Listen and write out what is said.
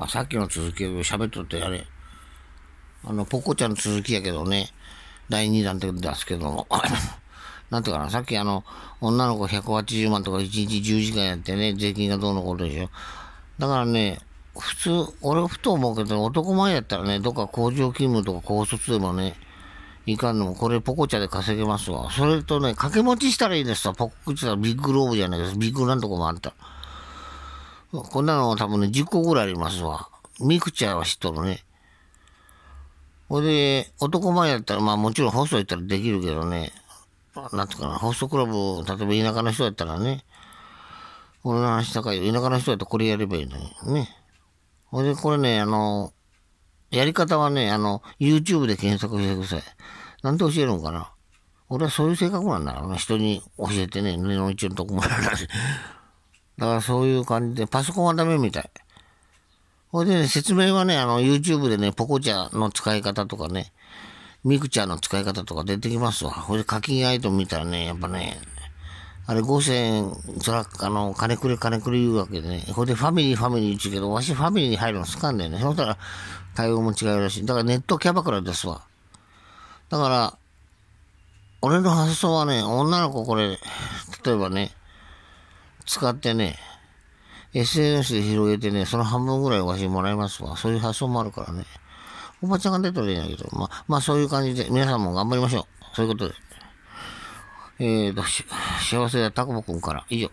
あ、さっきの続きを喋っとってあれ、あの、ポコちゃんの続きやけどね、第2弾って出すけども、なんていうかな、さっきあの、女の子180万とか1日10時間やってね、税金がどうのことでしょ。だからね、普通、俺ふと思うけど、男前やったらね、どっか工場勤務とか高卒でもね、いかんのも、これポコチャで稼げますわ。それとね、掛け持ちしたらいいですわ。ポコチャビッグローブじゃないです。ビッグなんとこもあった。こんなの多分ね、10個ぐらいありますわ。ミクチャーは知っとるね。ほいで、男前やったら、まあもちろん送やったらできるけどね、なんていうかな、ホストクラブ、例えば田舎の人やったらね、俺の話高いよ。田舎の人やったらこれやればいいのにね。ほいで、これね、あの、やり方はね、あの、YouTube で検索してください。なんて教えるんかな。俺はそういう性格なんだろうな。人に教えてね、根の一のとこもやらしい。だからそういう感じで、パソコンはダメみたい。ほいでね、説明はね、あの、YouTube でね、ポコチャの使い方とかね、ミクチャの使い方とか出てきますわ。ほいで課金アイテム見たらね、やっぱね、あれ5000円、そら、あの、金くれ金くれ言うわけでね。ほいでファミリーファミリー言うけど、わしファミリーに入るの好かんねよね。そしたら対応も違うらしい。だからネットキャバクラですわ。だから、俺の発想はね、女の子これ、例えばね、使ってね、SNS で広げてね、その半分ぐらいお菓子もらいますわ。そういう発想もあるからね。おばちゃんが出たらいいんだけど、まあ、まあそういう感じで、皆さんも頑張りましょう。そういうことで。えーと、幸せやたくぼくんから、以上。